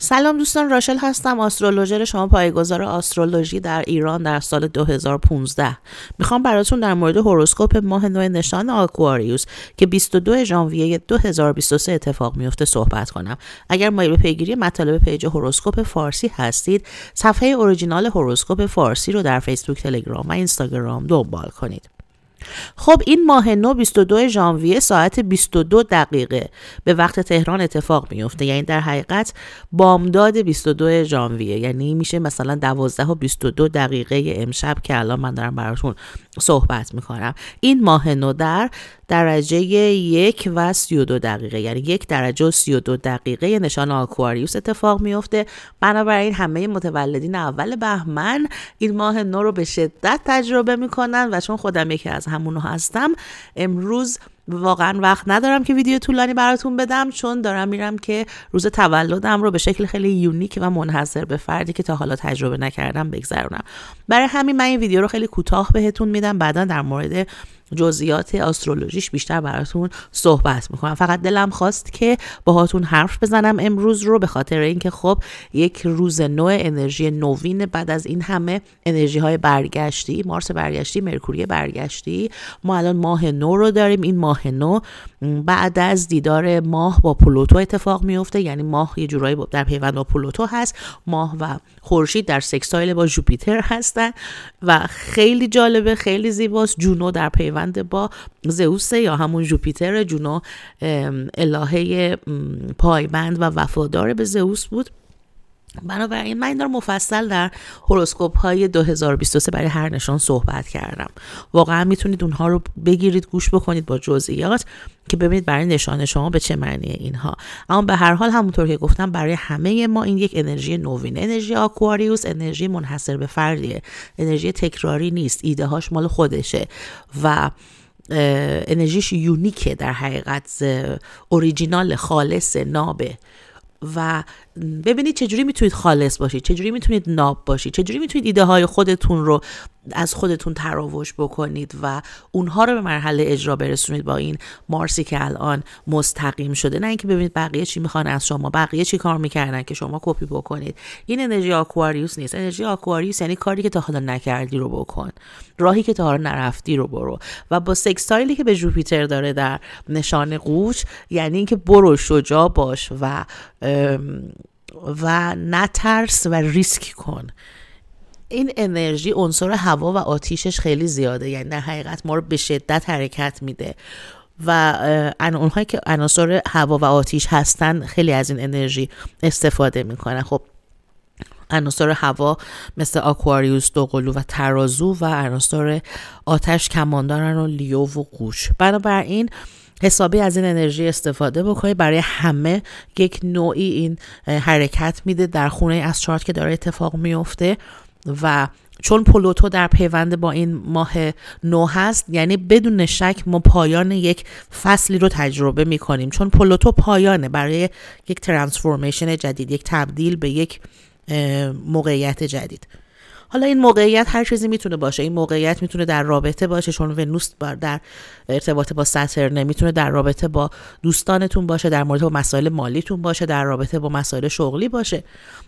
سلام دوستان راشل هستم آسترولوژر شما پایگزار آسترولوژی در ایران در سال 2015 میخوام براتون در مورد هوروسکوپ ماه نو نشان آکواریوس که 22 ژانویه 2023 اتفاق میفته صحبت کنم اگر مایل به پیگیری مطالب پیج هوروسکوپ فارسی هستید صفحه اوریجینال هوروسکوپ فارسی رو در فیسبوک تلگرام و اینستاگرام دنبال کنید خب این ماه نو 22 ژانویه ساعت 22 دقیقه به وقت تهران اتفاق میفته یعنی در حقیقت بامداد 22 ژانویه یعنی میشه مثلا 12 و 22 دقیقه امشب که الان من دارم براتون صحبت میکنم این ماه نو در درجه یک و 32 دقیقه یعنی یک درجه و 32 دقیقه نشان آکواریوس اتفاق میفته بنابراین همه متولدین اول بهمن این ماه نو رو به شدت تجربه میکنن و چون خودم یکی از همونو هستم امروز واقعا وقت ندارم که ویدیو طولانی براتون بدم چون دارم میرم که روز تولدم رو به شکل خیلی یونیک و منحصر به فردی که تا حالا تجربه نکردم بگذرونم برای همین من این ویدیو رو خیلی کوتاه بهتون میدم بعدا در مورد جزئیات آسترولوژیش بیشتر براتون صحبت میکنم فقط دلم خواست که باهاتون حرف بزنم امروز رو به خاطر اینکه خب یک روز نو انرژی نوین بعد از این همه انرژی های برگشتی مارس برگشتی مرکوری برگشتی ما الان ماه نو رو داریم این ماه نو بعد از دیدار ماه با پلوتو اتفاق میفته یعنی ماه یه جورایی در پیوند با پلوتو هست ماه و خورشید در سکسایل با جوپیتر هستن و خیلی جالبه خیلی زیباست جونو در پیوند پیوند با زئوس یا همون جوپیتر جونو الهه پایبند و وفادار به زئوس بود بنابراین من این رو مفصل در هوروسکوپ های 2023 برای هر نشان صحبت کردم واقعا میتونید اونها رو بگیرید گوش بکنید با جزئیات که ببینید برای نشان شما به چه معنی اینها اما به هر حال همونطور که گفتم برای همه ما این یک انرژی نوین انرژی آکواریوس انرژی منحصر به فردیه انرژی تکراری نیست ایده هاش مال خودشه و انرژیش یونیکه در حقیقت اوریجینال خالص نابه و ببینید چجوری میتونید خالص باشید چجوری میتونید ناب باشید چجوری میتونید ایده های خودتون رو از خودتون تراوش بکنید و اونها رو به مرحله اجرا برسونید با این مارسی که الان مستقیم شده نه اینکه ببینید بقیه چی میخوان از شما بقیه چی کار میکردن که شما کپی بکنید این انرژی آکواریوس نیست انرژی آکواریوس یعنی کاری که تا حالا نکردی رو بکن راهی که تا حالا نرفتی رو برو و با سکستایلی که به جوپیتر داره در نشان قوچ یعنی اینکه برو شجاع باش و و نترس و ریسک کن این انرژی عنصر هوا و آتیشش خیلی زیاده یعنی در حقیقت ما رو به شدت حرکت میده و اونهایی که عناصر هوا و آتیش هستن خیلی از این انرژی استفاده میکنن خب عناصر هوا مثل آکواریوس دوقلو و ترازو و عناصر آتش کماندارن و لیو و قوش بنابراین حسابی از این انرژی استفاده بکنید برای همه یک نوعی این حرکت میده در خونه از چارت که داره اتفاق میفته و چون پلوتو در پیوند با این ماه نو هست یعنی بدون شک ما پایان یک فصلی رو تجربه می کنیم چون پلوتو پایانه برای یک ترانسفورمیشن جدید یک تبدیل به یک موقعیت جدید حالا این موقعیت هر چیزی میتونه باشه این موقعیت میتونه در رابطه باشه چون ونوس در ارتباط با ساترنه میتونه در رابطه با دوستانتون باشه در مورد با مسائل مالیتون باشه در رابطه با مسائل شغلی باشه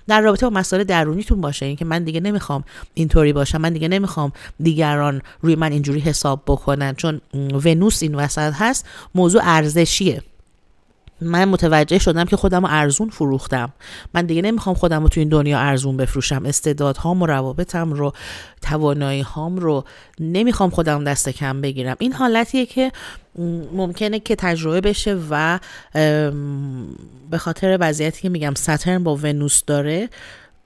در رابطه با مسائل درونیتون باشه اینکه من دیگه نمیخوام اینطوری باشم من دیگه نمیخوام دیگران روی من اینجوری حساب بکنن چون ونوس این وسط هست موضوع ارزشیه من متوجه شدم که خودم ارزون فروختم من دیگه نمیخوام خودم رو تو این دنیا ارزون بفروشم استعدادهام و روابطم رو توانایی هام رو نمیخوام خودم دست کم بگیرم این حالتیه که ممکنه که تجربه بشه و به خاطر وضعیتی که میگم سترن با ونوس داره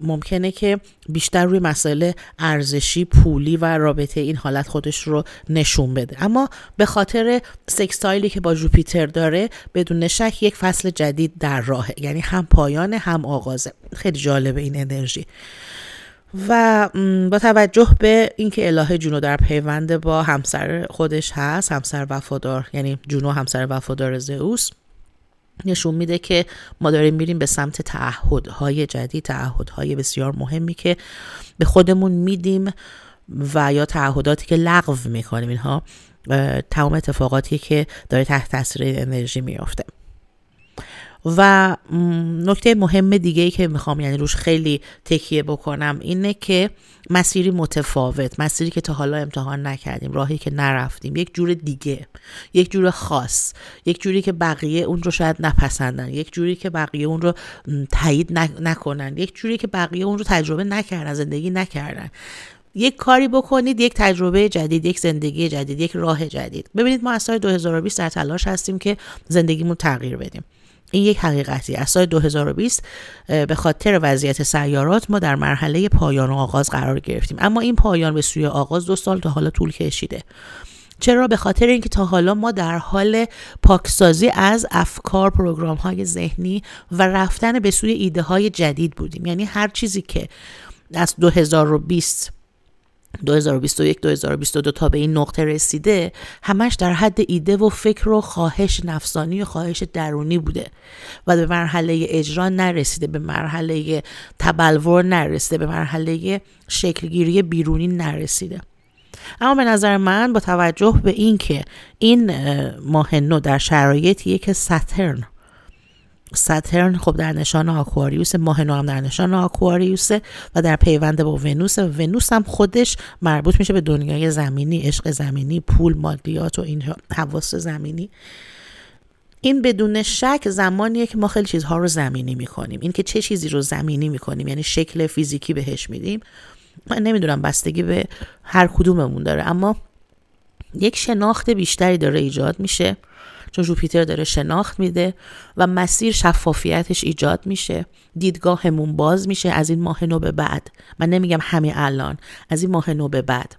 ممکنه که بیشتر روی مسائل ارزشی پولی و رابطه این حالت خودش رو نشون بده اما به خاطر سکستایلی که با جوپیتر داره بدون شک یک فصل جدید در راهه یعنی هم پایان هم آغازه خیلی جالب این انرژی و با توجه به اینکه الهه جونو در پیوند با همسر خودش هست همسر وفادار یعنی جونو همسر وفادار زئوس نشون میده که ما داریم میریم به سمت تعهدهای جدید تعهدهای بسیار مهمی که به خودمون میدیم و یا تعهداتی که لغو میکنیم اینها تمام اتفاقاتی که داره تحت تاثیر انرژی میافته و نکته مهم دیگه ای که میخوام یعنی روش خیلی تکیه بکنم اینه که مسیری متفاوت مسیری که تا حالا امتحان نکردیم راهی که نرفتیم یک جور دیگه یک جور خاص یک جوری که بقیه اون رو شاید نپسندن یک جوری که بقیه اون رو تایید نکنن یک جوری که بقیه اون رو تجربه نکردن زندگی نکردن یک کاری بکنید یک تجربه جدید یک زندگی جدید یک راه جدید ببینید ما از سال 2020 در تلاش هستیم که زندگیمون تغییر بدیم این یک حقیقتی از سال 2020 به خاطر وضعیت سیارات ما در مرحله پایان و آغاز قرار گرفتیم اما این پایان به سوی آغاز دو سال تا حالا طول کشیده چرا به خاطر اینکه تا حالا ما در حال پاکسازی از افکار پروگرام های ذهنی و رفتن به سوی ایده های جدید بودیم یعنی هر چیزی که از 2020 2021-2022 تا به این نقطه رسیده همش در حد ایده و فکر و خواهش نفسانی و خواهش درونی بوده و به مرحله اجرا نرسیده به مرحله تبلور نرسیده به مرحله شکلگیری بیرونی نرسیده اما به نظر من با توجه به اینکه این ماه نو در شرایطیه که سترن ساترن خب در نشان آکواریوس ماه هم در نشان آکواریوسه و در پیوند با ونوس و ونوس هم خودش مربوط میشه به دنیای زمینی عشق زمینی پول مادیات و این حواس زمینی این بدون شک زمانیه که ما خیلی چیزها رو زمینی میکنیم این که چه چیزی رو زمینی میکنیم یعنی شکل فیزیکی بهش میدیم من نمیدونم بستگی به هر کدوممون داره اما یک شناخت بیشتری داره ایجاد میشه چون جوپیتر داره شناخت میده و مسیر شفافیتش ایجاد میشه دیدگاهمون باز میشه از این ماه نو به بعد من نمیگم همین الان از این ماه نو به بعد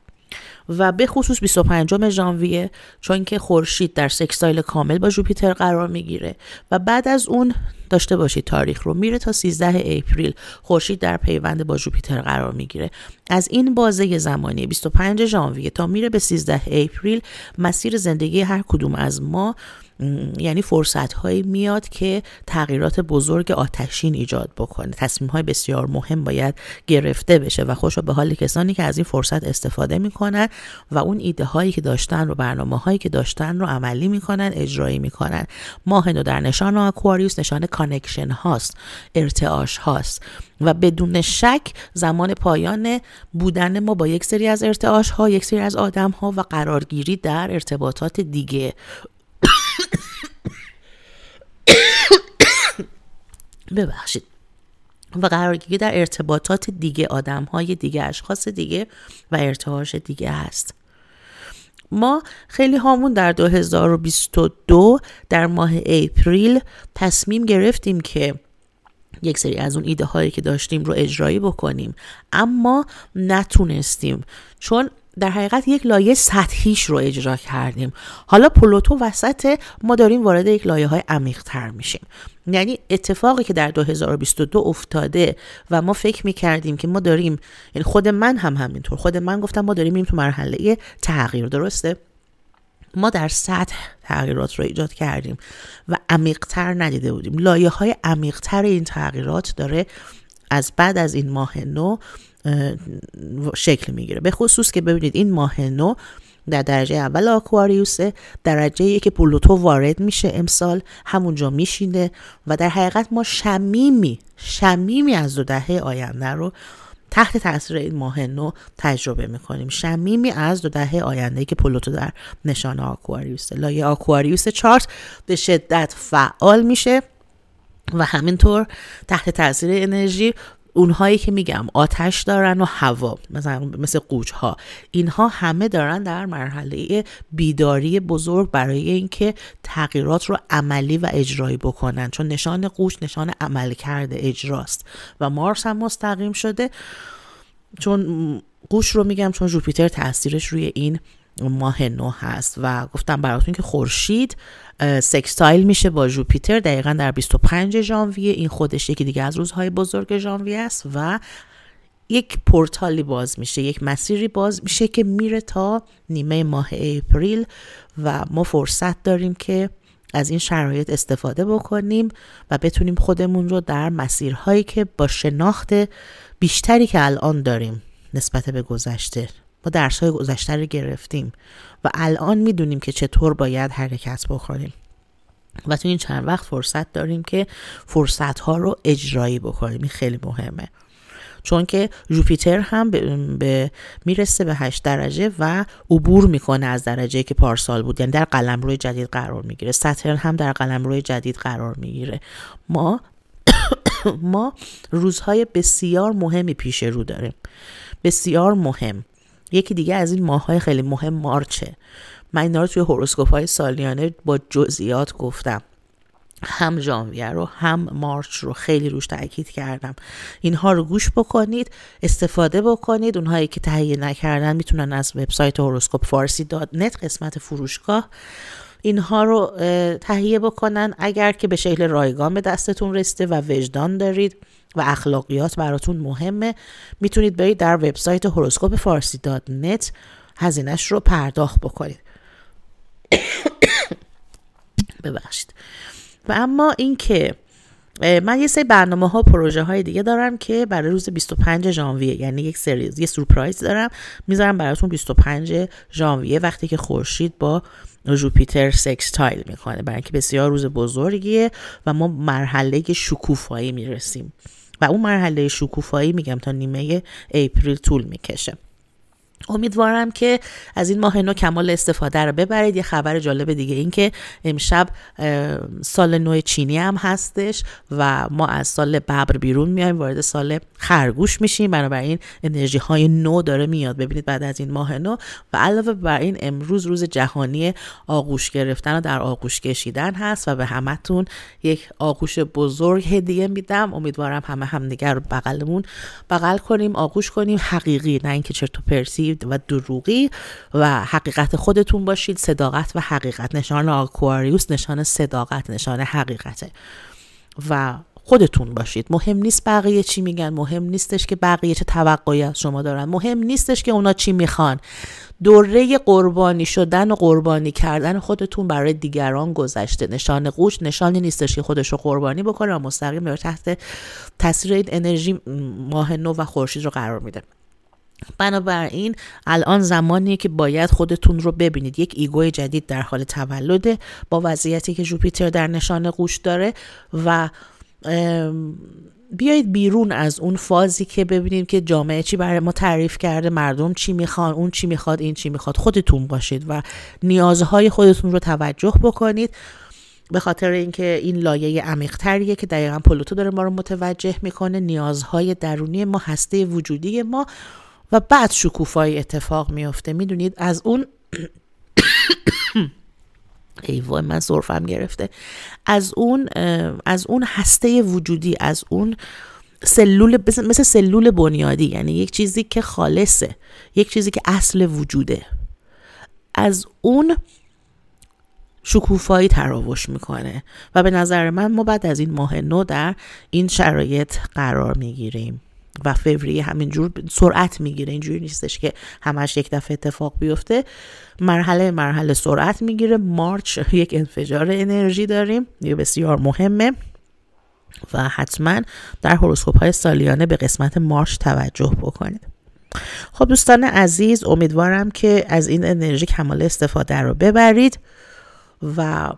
و به خصوص 25 ژانویه چون که خورشید در سکستایل کامل با جوپیتر قرار میگیره و بعد از اون داشته باشید تاریخ رو میره تا 13 اپریل خورشید در پیوند با جوپیتر قرار میگیره از این بازه زمانی 25 ژانویه تا میره به 13 اپریل مسیر زندگی هر کدوم از ما یعنی فرصت هایی میاد که تغییرات بزرگ آتشین ایجاد بکنه تصمیم های بسیار مهم باید گرفته بشه و خوش به حال کسانی که از این فرصت استفاده میکنن و اون ایده هایی که داشتن رو برنامه هایی که داشتن رو عملی میکنن اجرایی میکنن ماه نو در نشان آکواریوس نشان کانکشن هاست ارتعاش هاست و بدون شک زمان پایان بودن ما با یک سری از ارتعاش ها یک سری از آدم ها و قرارگیری در ارتباطات دیگه ببخشید و قرارگیری در ارتباطات دیگه آدم های دیگه اشخاص دیگه و ارتعاش دیگه هست ما خیلی هامون در 2022 در ماه اپریل تصمیم گرفتیم که یک سری از اون ایده هایی که داشتیم رو اجرایی بکنیم اما نتونستیم چون در حقیقت یک لایه سطحیش رو اجرا کردیم حالا پلوتو وسط ما داریم وارد یک لایه های عمیق تر میشیم یعنی اتفاقی که در 2022 افتاده و ما فکر میکردیم که ما داریم یعنی خود من هم همینطور خود من گفتم ما داریم میریم تو مرحله تغییر درسته ما در سطح تغییرات رو ایجاد کردیم و عمیقتر ندیده بودیم لایه های عمیقتر این تغییرات داره از بعد از این ماه نو شکل میگیره به خصوص که ببینید این ماه نو در درجه اول آکواریوسه درجه ای که پلوتو وارد میشه امسال همونجا میشینه و در حقیقت ما شمیمی شمیمی از دو دهه آینده رو تحت تاثیر این ماه نو تجربه میکنیم شمیمی از دو دهه آینده که پلوتو در نشان آکواریوس لایه آکواریوس چارت به شدت فعال میشه و همینطور تحت تاثیر انرژی اونهایی که میگم آتش دارن و هوا مثلا مثل قوچ ها اینها همه دارن در مرحله بیداری بزرگ برای اینکه تغییرات رو عملی و اجرایی بکنن چون نشان قوچ نشان عمل کرده اجراست و مارس هم مستقیم شده چون قوش رو میگم چون جوپیتر تاثیرش روی این ماه نو هست و گفتم براتون که خورشید سکستایل میشه با جوپیتر دقیقا در 25 ژانویه این خودش یکی دیگه از روزهای بزرگ ژانویه است و یک پورتالی باز میشه یک مسیری باز میشه که میره تا نیمه ماه اپریل و ما فرصت داریم که از این شرایط استفاده بکنیم و بتونیم خودمون رو در مسیرهایی که با شناخت بیشتری که الان داریم نسبت به گذشته ما درس های گذشته رو گرفتیم و الان میدونیم که چطور باید حرکت بکنیم و تو این چند وقت فرصت داریم که فرصت ها رو اجرایی بکنیم این خیلی مهمه چون که جوپیتر هم به, به میرسه به 8 درجه و عبور میکنه از درجه که پارسال بود یعنی در روی جدید قرار میگیره سترن هم در قلم روی جدید قرار میگیره ما ما روزهای بسیار مهمی پیش رو داریم بسیار مهم یکی دیگه از این های خیلی مهم مارچه من اینا رو توی هوروسکوپ های سالیانه با جزئیات گفتم هم ژانویه رو هم مارچ رو خیلی روش تاکید کردم اینها رو گوش بکنید استفاده بکنید اونهایی که تهیه نکردن میتونن از وبسایت هوروسکوپ فارسی داد نت قسمت فروشگاه اینها رو تهیه بکنن اگر که به شکل رایگان به دستتون رسیده و وجدان دارید و اخلاقیات براتون مهمه میتونید برید در وبسایت هوروسکوپ فارسی داد نت هزینهش رو پرداخت بکنید ببخشید و اما اینکه من یه سری برنامه ها پروژه های دیگه دارم که برای روز 25 ژانویه یعنی یک سریز یه سورپرایز دارم میذارم براتون 25 ژانویه وقتی که خورشید با جوپیتر سکستایل میکنه برای اینکه بسیار روز بزرگیه و ما مرحله شکوفایی میرسیم و اون مرحله شکوفایی میگم تا نیمه اپریل طول میکشه امیدوارم که از این ماه نو کمال استفاده رو ببرید یه خبر جالب دیگه این که امشب سال نو چینی هم هستش و ما از سال ببر بیرون میایم وارد سال خرگوش میشیم بنابراین انرژی های نو داره میاد ببینید بعد از این ماه نو و علاوه بر این امروز روز جهانی آغوش گرفتن و در آغوش کشیدن هست و به همتون یک آغوش بزرگ هدیه میدم امیدوارم همه همدیگر رو بغلمون بغل کنیم آغوش کنیم حقیقی نه اینکه چرت و پرسی و دروغی و حقیقت خودتون باشید صداقت و حقیقت نشان آکواریوس نشان صداقت نشان حقیقته و خودتون باشید مهم نیست بقیه چی میگن مهم نیستش که بقیه چه توقعی از شما دارن مهم نیستش که اونا چی میخوان دوره قربانی شدن و قربانی کردن خودتون برای دیگران گذشته نشان قوش نشانی نیستش که خودش رو قربانی بکنه و مستقیم تحت تاثیر این انرژی ماه نو و خورشید رو قرار میده بنابراین الان زمانیه که باید خودتون رو ببینید یک ایگوی جدید در حال تولده با وضعیتی که جوپیتر در نشان قوش داره و بیایید بیرون از اون فازی که ببینیم که جامعه چی برای ما تعریف کرده مردم چی میخوان اون چی میخواد این چی میخواد خودتون باشید و نیازهای خودتون رو توجه بکنید به خاطر اینکه این لایه عمیقتریه که دقیقا پلوتو داره ما رو متوجه میکنه نیازهای درونی ما هسته وجودی ما و بعد شکوفایی اتفاق میافته میدونید از اون وای من صرفم گرفته از اون از اون هسته وجودی از اون سلول مثل سلول بنیادی یعنی یک چیزی که خالصه یک چیزی که اصل وجوده از اون شکوفایی تراوش میکنه و به نظر من ما بعد از این ماه نو در این شرایط قرار میگیریم و فوریه همینجور سرعت میگیره اینجوری نیستش که همش یک دفعه اتفاق بیفته مرحله مرحله سرعت میگیره مارچ یک انفجار انرژی داریم یه بسیار مهمه و حتما در هروسکوپ های سالیانه به قسمت مارچ توجه بکنید خب دوستان عزیز امیدوارم که از این انرژی کمال استفاده رو ببرید و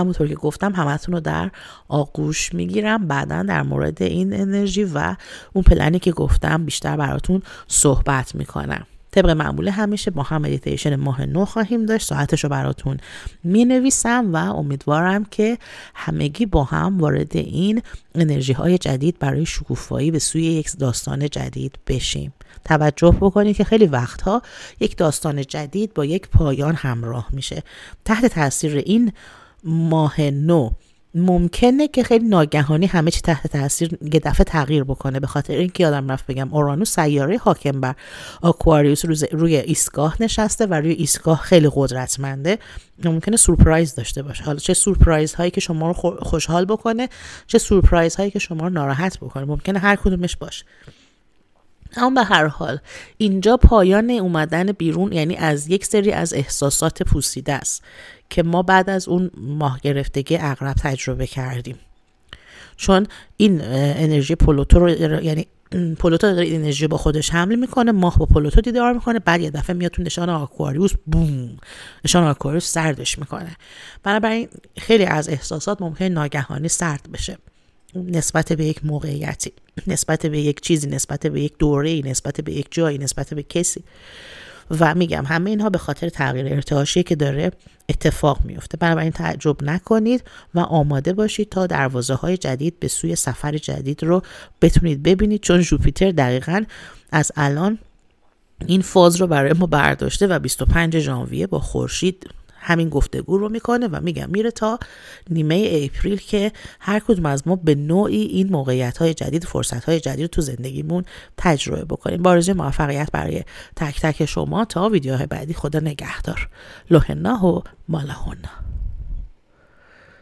همونطور که گفتم همتون رو در آغوش میگیرم بعدا در مورد این انرژی و اون پلنی که گفتم بیشتر براتون صحبت میکنم طبق معمول همیشه با هم مدیتیشن ماه نو خواهیم داشت ساعتش رو براتون می و امیدوارم که همگی با هم وارد این انرژی های جدید برای شکوفایی به سوی یک داستان جدید بشیم توجه بکنید که خیلی وقتها یک داستان جدید با یک پایان همراه میشه تحت تاثیر این ماه نو ممکنه که خیلی ناگهانی همه چی تحت تاثیر یه دفعه تغییر بکنه به خاطر اینکه یادم رفت بگم اورانوس سیاره حاکم بر آکواریوس روز روی ایستگاه نشسته و روی ایستگاه خیلی قدرتمنده ممکنه سورپرایز داشته باشه حالا چه سورپرایز هایی که شما رو خوشحال بکنه چه سورپرایز هایی که شما رو ناراحت بکنه ممکنه هر کدومش باشه اما به هر حال اینجا پایان اومدن بیرون یعنی از یک سری از احساسات پوسیده است که ما بعد از اون ماه گرفتگی اقرب تجربه کردیم چون این انرژی پلوتو رو یعنی پلوتو داره انرژی با خودش حمل میکنه ماه با پلوتو دیدار میکنه بعد یه دفعه میاد تو نشان آکواریوس بوم نشان آکواریوس سردش میکنه بنابراین خیلی از احساسات ممکن ناگهانی سرد بشه نسبت به یک موقعیتی نسبت به یک چیزی نسبت به یک دوره نسبت به یک جایی نسبت به کسی و میگم همه اینها به خاطر تغییر ارتعاشی که داره اتفاق میفته بنابراین تعجب نکنید و آماده باشید تا دروازه های جدید به سوی سفر جدید رو بتونید ببینید چون جوپیتر دقیقا از الان این فاز رو برای ما برداشته و 25 ژانویه با خورشید همین گفتگو رو میکنه و میگم میره تا نیمه اپریل که هر کدوم از ما به نوعی این موقعیت های جدید فرصت های جدید تو زندگیمون تجربه بکنیم با موفقیت برای تک تک شما تا ویدیوهای بعدی خدا نگهدار لوهنا و مالاهونا